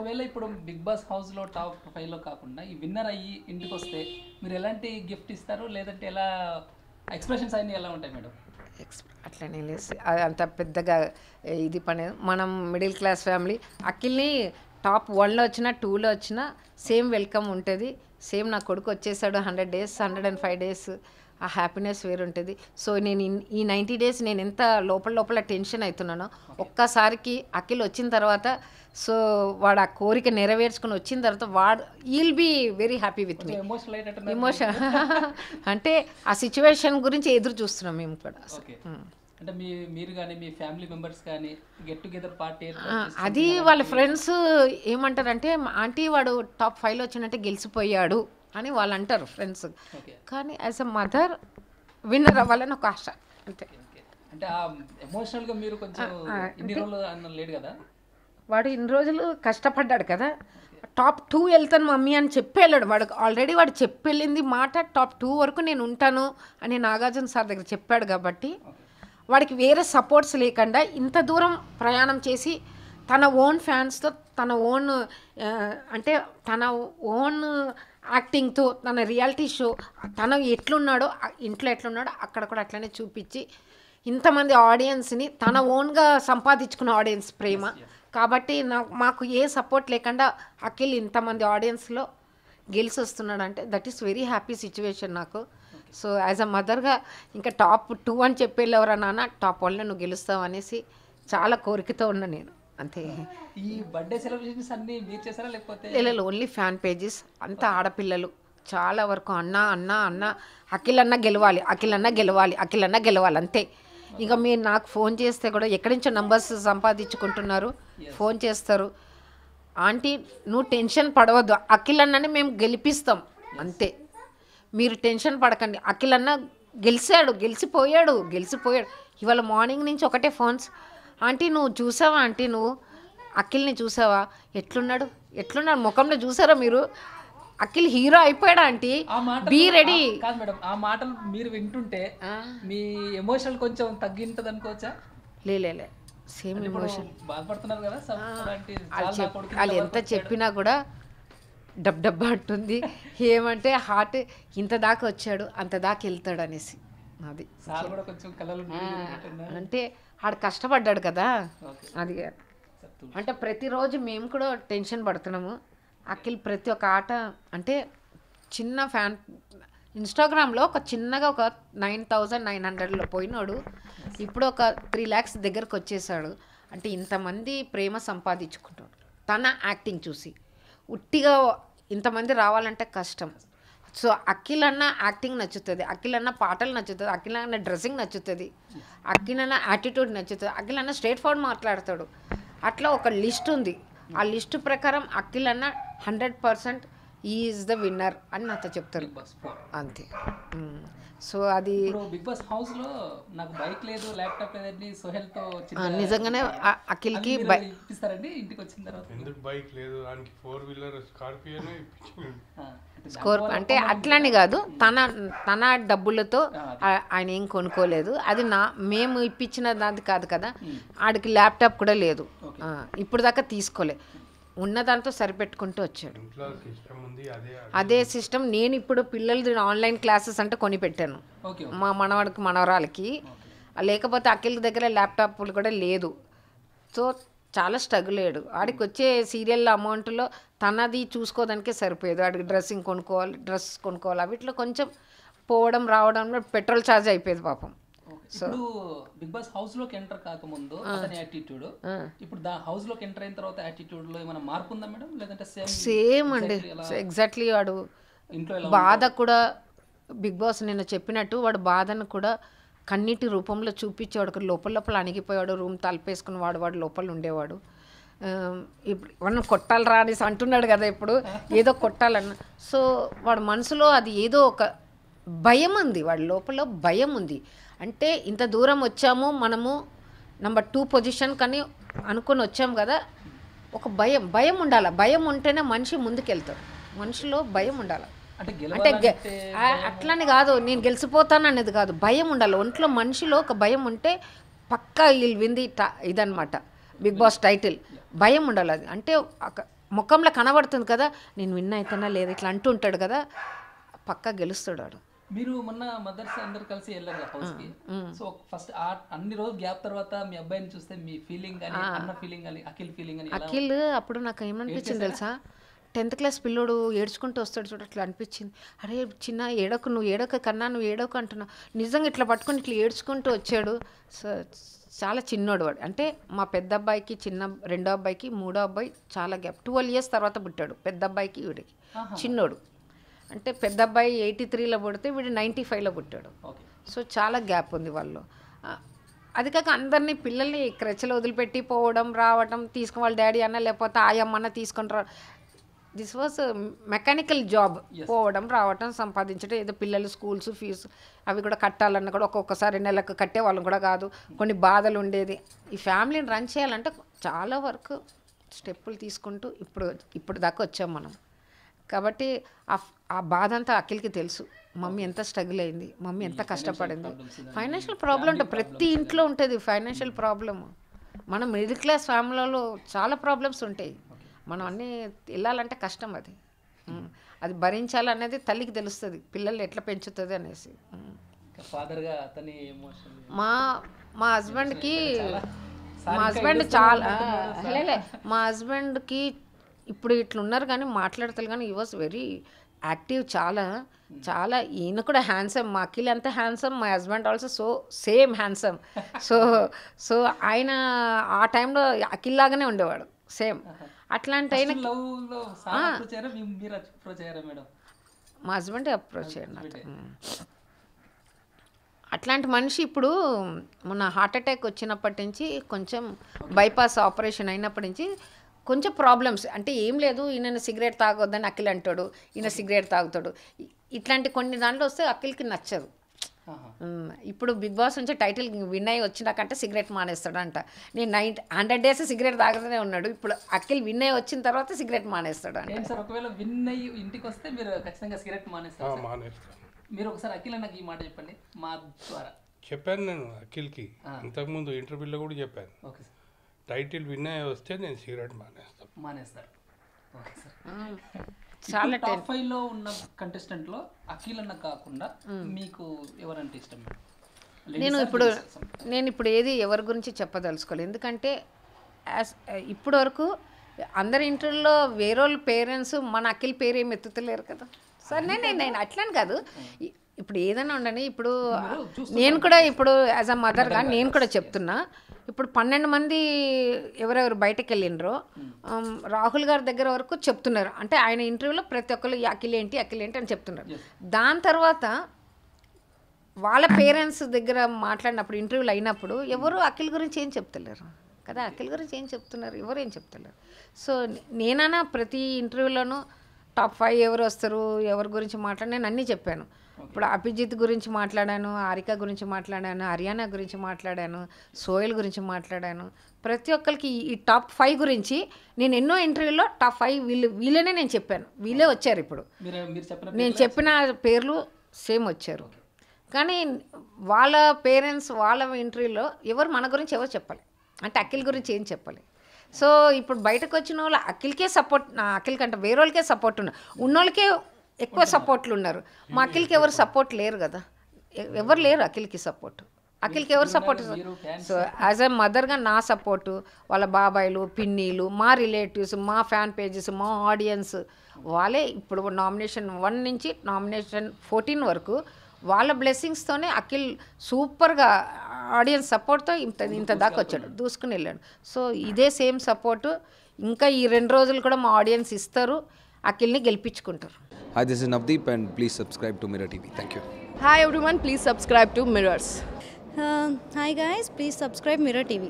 ఒకవేళ ఇప్పుడు Bigg Boss house లో టాప్ ఫైవ్ లో కాకుండా ఈ విన్నర్ అయ్యి ఇంటికి వస్తే మీరు ఎలాంటి గిఫ్ట్ ఇస్తారు లేదంటే ఎలా ఎక్స్ప్రెషన్స్ అన్ని ఎలా ఉంటాయి మేడం అట్లనే లేదు అంత పెద్దగా ఇది పని మనం మిడిల్ క్లాస్ ఫ్యామిలీ అఖిల్ని టాప్ వన్లో వచ్చిన టూలో వచ్చిన సేమ్ వెల్కమ్ ఉంటుంది సేమ్ నా కొడుకు వచ్చేసాడు hundred days hundred and five days ఆ హ్యాపీనెస్ వేరుంటుంది సో నేను ఈ నైంటీ డేస్ నేను ఎంత లోపల లోపల టెన్షన్ అవుతున్నానో ఒక్కసారికి అఖిల్ వచ్చిన తర్వాత సో వాడు ఆ కోరిక నెరవేర్చుకుని వచ్చిన తర్వాత వాడు will be very happy with me emotion అంటే ఆ సిచ్యువేషన్ గురించి ఎదురు చూస్తున్నాం మేము కూడా hmm. అంటే మీ మీరు కానీ మీ ఫ్యామిలీ మెంబర్స్ కానీ గెట్ టుగెదర్ పార్టీ అది వాళ్ళ ఫ్రెండ్స్ ఏమంటారంటే ఆంటీ వాడు టాప్ ఫైవ్లో వచ్చినట్టే గెలిచిపోయాడు అని వాళ్ళు అంటారు ఫ్రెండ్స్ కానీ యాజ్ అ మదర్ విన్నర్ అవ్వాలని ఒక ఆశ అంతే కదా వాడు ఇన్ని రోజులు కష్టపడ్డాడు కదా టాప్ టూ వెళ్తాను మమ్మీ అని చెప్పేళ్ళాడు వాడు ఆల్రెడీ వాడు వెళ్ళింది మాట టాప్ టూ వరకు నేను ఉంటాను అని నాగార్జున సార్ దగ్గర చెప్పాడు కాబట్టి వాడికి వేరే సపోర్ట్స్ లేకుండా ఇంత దూరం ప్రయాణం చేసి తన ఓన్ ఫ్యాన్స్తో తన ఓన్ అంటే తన ఓన్ యాక్టింగ్తో తన రియాలిటీ షో తన ఎట్లున్నాడో ఇంట్లో ఎట్లున్నాడో అక్కడ కూడా అట్లనే చూపించి ఇంతమంది ఆడియన్స్ని తన ఓన్గా సంపాదించుకున్న ఆడియన్స్ ప్రేమ కాబట్టి నాకు మాకు ఏ సపోర్ట్ లేకుండా అఖిల్ ఇంతమంది ఆడియన్స్లో గెలిచి అంటే that is very happy situation నాకు సో యాజ్ అ మదర్గా ఇంకా టాప్ టూ అని చెప్పేళ్ళెవరా నాన్న టాప్ వన్లో నువ్వు గెలుస్తావు అనేసి చాలా కోరికతో ఉన్నా నేను అంతే ఈ బర్త్డే సెలబ్రేషన్స్ అన్ని మీరు లేకపోతే లేదు ఓన్లీ ఫ్యాన్ పేజెస్ అంతా ఆడపిల్లలు చాలా వరకు అన్న అన్న అన్న అఖిల్ అన్న గెలవాలి అఖిల్ అన్న గెలవాలి అఖిల్ అన్న గెలవాలి అంతే ఇక మీరు నాకు ఫోన్ చేస్తే కూడా ఎక్కడి నుంచో నంబర్స్ సంపాదించుకుంటున్నారు ఫోన్ చేస్తారు ఆంటీ నువ్వు టెన్షన్ పడవద్దు అఖిల్ అన్నని మేము గెలిపిస్తాం అంతే మీరు టెన్షన్ పడకండి అఖిల్ అన్న గెలిచాడు గెలిచిపోయాడు గెలిచిపోయాడు ఇవాళ మార్నింగ్ నుంచి ఒకటే ఫోన్స్ ఆంటీ నువ్వు చూసావా ఆంటీ నువ్వు అఖిల్ని చూసావా ఎట్లున్నాడు ఎట్లున్నాడు ముఖంలో చూసారా మీరు అఖిల్ హీరో అయిపోయాడు ఆంటీ బీ రెడీ కాదు మేడం ఆ మాటలు మీరు వింటుంటే మీ ఎమోషన్ కొంచెం తగ్గింటది అనుకోవచ్చా లేలే సేమ్ ఎమోషన్ బాధపడుతున్నారు కదా వాళ్ళు ఎంత చెప్పినా కూడా డబ్ డబ్బా అంటుంది ఏమంటే హార్ట్ ఇంత దాకా వచ్చాడు అంత దాకా వెళ్తాడు అనేసి అది అంటే ఆడు కష్టపడ్డాడు కదా అది అంటే ప్రతిరోజు మేము కూడా టెన్షన్ పడుతున్నాము అఖిల్ ప్రతి ఒక్క ఆట అంటే చిన్న ఫ్యాన్ ఇన్స్టాగ్రామ్లో ఒక చిన్నగా ఒక నైన్ థౌజండ్ నైన్ హండ్రెడ్లో పోయినాడు ఇప్పుడు ఒక త్రీ ల్యాక్స్ దగ్గరకు వచ్చేసాడు అంటే ఇంతమంది ప్రేమ సంపాదించుకుంటాడు తన యాక్టింగ్ చూసి ఉట్టిగా ఇంతమంది రావాలంటే కష్టం సో అఖిల్ అన్న యాక్టింగ్ నచ్చుతుంది అఖిల్ అన్న పాటలు నచ్చుతుంది అఖిల్ అన్న డ్రెస్సింగ్ నచ్చుతుంది అఖిల్ అన్న యాటిట్యూడ్ నచ్చుతుంది అఖిల్ అన్న స్ట్రేట్ ఫార్వర్డ్ మాట్లాడతాడు అట్లా ఒక లిస్ట్ ఉంది ఆ లిస్ట్ ప్రకారం అఖిల్ అన్న hundred percent is the winner అని నాతో చెప్తారు అంతే సో అది బిగ్ బాస్ హౌస్ లో నాకు బైక్ లేదు ల్యాప్టాప్ సోహెల్ తో నిజంగానే అఖిల్ కి ఇప్పిస్తారండి ఇంటికి వచ్చిన తర్వాత ఎందుకు బైక్ లేదు దానికి ఫోర్ వీలర్ స్కోర్ అంటే అట్లానే కాదు తన తన డబ్బులతో ఆయన ఏం కొనుక్కోలేదు అది నా మేము ఇప్పించిన దానికి కాదు కదా ఆడికి ల్యాప్టాప్ కూడా లేదు ఇప్పుడు దాకా తీసుకోలేదు ఉన్న దాంతో సరిపెట్టుకుంటూ వచ్చాడు అదే సిస్టమ్ నేను ఇప్పుడు పిల్లలది ఆన్లైన్ క్లాసెస్ అంటే కొని పెట్టాను మా మనవాడికి మనవరాలకి లేకపోతే అఖిల్ దగ్గర ల్యాప్టాప్లు కూడా లేదు సో చాలా స్ట్రగుల్ అయ్యాడు ఆడికి వచ్చే సీరియల్ అమౌంట్లో తనది చూసుకోవడానికే సరిపోయేది ఆడికి డ్రెస్సింగ్ కొనుక్కోవాలి డ్రెస్ కొనుక్కోవాలి వీటిలో కొంచెం పోవడం రావడంలో పెట్రోల్ ఛార్జ్ అయిపోయేది పాపం ఇప్పుడు బిగ్ బాస్ హౌస్ లోకి ఎంటర్ కాకముందు అతని యాటిట్యూడ్ ఇప్పుడు హౌస్ లోకి ఎంటర్ అయిన తర్వాత యాటిట్యూడ్ లో ఏమైనా మార్పు ఉందా మేడం లేదంటే సేమ్ సేమ్ అండి ఎగ్జాక్ట్లీ వాడు బాధ కూడా బిగ్ బాస్ నిన్న చెప్పినట్టు వాడు బాధను కూడా కన్నీటి రూపంలో చూపించేవాడు లోపల లోపల అణిగిపోయాడు రూమ్ తలపేసుకునేవాడు వాడు లోపల ఉండేవాడు ఇప్పుడు కొట్టాలి రా అనేసి అంటున్నాడు కదా ఇప్పుడు ఏదో కొట్టాలన్న సో వాడు మనసులో అది ఏదో ఒక భయం ఉంది వాడి లోపల భయం ఉంది అంటే ఇంత దూరం వచ్చాము మనము నంబర్ టూ పొజిషన్ కానీ అనుకుని వచ్చాము కదా ఒక భయం భయం ఉండాలి భయం ఉంటేనే మనిషి ముందుకెళ్తాడు మనిషిలో భయం ఉండాలి అంటే అట్లని కాదు నేను గెలిచిపోతాను అనేది కాదు భయం ఉండాలి ఒంట్లో మనిషిలో ఒక భయం ఉంటే పక్కా వీళ్ళు వింది ఇదనమాట బిగ్ బాస్ టైటిల్ భయం ఉండాలి అది అంటే ముఖంలో కనబడుతుంది కదా నేను విన్ అవుతానా లేదా ఇట్లా అంటుంటాడు కదా పక్కా గెలుస్తాడు మీరు మొన్న మదర్స్ అందరు కలిసి వెళ్ళారు హౌస్ కి సో ఫస్ట్ అన్ని రోజులు గ్యాప్ తర్వాత మీ అబ్బాయిని చూస్తే మీ ఫీలింగ్ కానీ అన్న ఫీలింగ్ కానీ అఖిల్ ఫీలింగ్ అని అఖిల్ అప్పుడు నాకు ఏమనిపించింది తెలుసా టెన్త్ క్లాస్ పిల్లోడు ఏడ్చుకుంటూ వస్తాడు చూడ అట్లా అనిపించింది అరే చిన్న ఏడకు నువ్వు ఏడక కన్నా నువ్వు ఏడకు అంటున్నావు నిజంగా ఇట్లా పట్టుకుని ఇట్లా ఏడ్చుకుంటూ వచ్చాడు చాలా చిన్నోడు వాడు అంటే మా పెద్ద అబ్బాయికి చిన్న రెండో అబ్బాయికి మూడో అబ్బాయి చాలా గ్యాప్ ట్వెల్వ్ ఇయర్స్ తర్వాత పుట్టాడు పెద్ద అబ్బాయికి వీడికి చిన్నోడు అంటే పెద్ద అబ్బాయి ఎయిటీ త్రీలో పుడితే వీడు నైంటీ ఫైవ్లో పుట్టాడు సో చాలా గ్యాప్ ఉంది వాళ్ళు అది కాక అందరినీ పిల్లల్ని క్రెచ్చలు వదిలిపెట్టి పోవడం రావడం తీసుకుని వాళ్ళ డాడీ అన్న లేకపోతే ఆయమ్మన్న తీసుకొని రా దిస్ వాజ్ మెకానికల్ జాబ్ పోవడం రావటం సంపాదించడం ఏదో పిల్లలు స్కూల్స్ ఫీజు అవి కూడా కట్టాలన్న కూడా ఒక్కొక్కసారి నెలకు కట్టే వాళ్ళం కూడా కాదు కొన్ని బాధలు ఉండేది ఈ ఫ్యామిలీని రన్ చేయాలంటే చాలా వరకు స్టెప్పులు తీసుకుంటూ ఇప్పుడు ఇప్పుడు దాకా వచ్చాం మనం కాబట్టి ఆ బాధ అంతా అఖిల్కి తెలుసు మమ్మీ ఎంత స్ట్రగుల్ అయింది మమ్మీ ఎంత కష్టపడింది ఫైనాన్షియల్ ప్రాబ్లం అంటే ప్రతి ఇంట్లో ఉంటుంది ఫైనాన్షియల్ ప్రాబ్లము మన మిడిల్ క్లాస్ ఫ్యామిలీలో చాలా ప్రాబ్లమ్స్ ఉంటాయి మనం అన్నీ వెళ్ళాలంటే కష్టం అది అది భరించాలనేది తల్లికి తెలుస్తుంది పిల్లల్ని ఎట్లా పెంచుతుంది అనేసి మా మా హస్బెండ్కి మా హస్బెండ్ చాలా మా హస్బెండ్కి ఇప్పుడు ఇట్లున్నారు కానీ మాట్లాడతారు కానీ ఈ వాజ్ వెరీ యాక్టివ్ చాలా చాలా ఈయన కూడా హ్యాండ్సమ్ మా అఖిల్ ఎంత హ్యాండ్సమ్ మా husband also so same handsome so so ఆయన ఆ టైంలో అఖిల్ లాగానే ఉండేవాడు సేమ్ అట్లాంటి ఆయన మా హస్బెండ్ అప్రోచ్ అయ్యారు అట్లాంటి మనిషి ఇప్పుడు మొన్న హార్ట్ అటాక్ వచ్చినప్పటి నుంచి కొంచెం బైపాస్ ఆపరేషన్ అయినప్పటి నుంచి కొంచెం ప్రాబ్లమ్స్ అంటే ఏం లేదు ఈయన సిగరెట్ తాగొద్దని అఖిల్ అంటాడు ఈయన సిగరెట్ తాగుతాడు ఇట్లాంటి కొన్ని దాంట్లో వస్తే అఖిల్కి నచ్చదు ఇప్పుడు బిగ్ బాస్ నుంచి టైటిల్ విన్ అయ్యి వచ్చినాకంటే సిగరెట్ మానేస్తాడు అంట నేను నైన్ హండ్రెడ్ డేస్ సిగరెట్ తాగుతూనే ఉన్నాడు ఇప్పుడు అఖిల్ విన్ అయ్యి వచ్చిన తర్వాత సిగరెట్ మానేస్తాడు అంటే సార్ ఒకవేళ విన్ అయ్యి ఇంటికి వస్తే మీరు ఖచ్చితంగా సిగరెట్ మానేస్తారు మీరు ఒకసారి అఖిల్ నాకు ఈ మాట చెప్పండి మా ద్వారా చెప్పాను నేను అఖిల్కి ఇంతకుముందు ఇంటర్వ్యూలో కూడా చెప్పాను ఓకే సార్ టైటిల్ అయ్యి వస్తే నేను సిగరెట్ మానేస్తాను మానేస్తారు ఓకే సార్ చాలా టాప్ ఫైవ్ లో ఉన్న కంటెస్టెంట్ లో అఖిల్ అన్న కాకుండా మీకు ఎవరంటే ఇష్టం నేను ఇప్పుడు నేను ఇప్పుడు ఏది ఎవరి గురించి చెప్పదలుచుకోలేదు ఎందుకంటే యాజ్ ఇప్పటి వరకు అందరి ఇంటర్లో వేరే పేరెంట్స్ మన అఖిల్ పేరు ఏమి ఎత్తుతలేరు కదా సరే నేను నేను అట్లని కాదు ఇప్పుడు ఏదైనా ఉండని ఇప్పుడు నేను కూడా ఇప్పుడు యాజ్ అ మదర్గా నేను కూడా చెప్తున్నా ఇప్పుడు పన్నెండు మంది ఎవరెవరు బయటకు వెళ్ళినరో hmm. రాహుల్ గారి దగ్గర వరకు చెప్తున్నారు అంటే ఆయన ఇంటర్వ్యూలో ప్రతి ఒక్కరు అఖిలేంటి అఖిలేంటి అని చెప్తున్నారు దాని తర్వాత వాళ్ళ పేరెంట్స్ దగ్గర మాట్లాడినప్పుడు ఇంటర్వ్యూలు అయినప్పుడు ఎవరు అఖిల్ గురించి ఏం చెప్తలేరు కదా అఖిల్ గురించి ఏం చెప్తున్నారు ఎవరు ఏం చెప్తలేరు సో నేనైనా ప్రతి ఇంటర్వ్యూలోనూ టాప్ ఫైవ్ ఎవరు వస్తారు ఎవరి గురించి మాట్లాడి నేను అన్నీ చెప్పాను ఇప్పుడు అభిజిత్ గురించి మాట్లాడాను ఆరిక గురించి మాట్లాడాను హర్యానా గురించి మాట్లాడాను సోయల్ గురించి మాట్లాడాను ప్రతి ఒక్కరికి ఈ టాప్ ఫైవ్ గురించి నేను ఎన్నో ఇంటర్వ్యూలో టాప్ ఫైవ్ వీళ్ళు వీళ్ళనే నేను చెప్పాను వీళ్ళే వచ్చారు ఇప్పుడు నేను చెప్పిన పేర్లు సేమ్ వచ్చారు కానీ వాళ్ళ పేరెంట్స్ వాళ్ళ ఇంటర్వ్యూలో ఎవరు మన గురించి ఎవరు చెప్పాలి అంటే అఖిల్ గురించి ఏం చెప్పాలి సో ఇప్పుడు బయటకు వచ్చిన వాళ్ళు అఖిల్కే సపోర్ట్ అఖిల్ కంటే వేరే వాళ్ళకే సపోర్ట్ ఉన్న ఉన్నోళ్ళకే ఎక్కువ సపోర్ట్లు ఉన్నారు మా అఖిల్కి ఎవరు సపోర్ట్ లేరు కదా ఎవరు లేరు అఖిల్కి సపోర్ట్ అఖిల్కి ఎవరు సపోర్ట్ సో యాజ్ ఎ మదర్గా నా సపోర్టు వాళ్ళ బాబాయిలు పిన్నీలు మా రిలేటివ్స్ మా ఫ్యాన్ పేజెస్ మా ఆడియన్స్ వాళ్ళే ఇప్పుడు నామినేషన్ వన్ నుంచి నామినేషన్ ఫోర్టీన్ వరకు వాళ్ళ బ్లెస్సింగ్స్తోనే అఖిల్ సూపర్గా ఆడియన్స్ సపోర్ట్తో ఇంత ఇంత దాకా వచ్చాడు దూసుకుని వెళ్ళాడు సో ఇదే సేమ్ సపోర్టు ఇంకా ఈ రెండు రోజులు కూడా మా ఆడియన్స్ ఇస్తారు అఖిల్ని గెలిపించుకుంటారు hi this is Navdeep and please subscribe to Mirror TV thank you hi everyone please subscribe to Mirrors hi guys please subscribe Mirror TV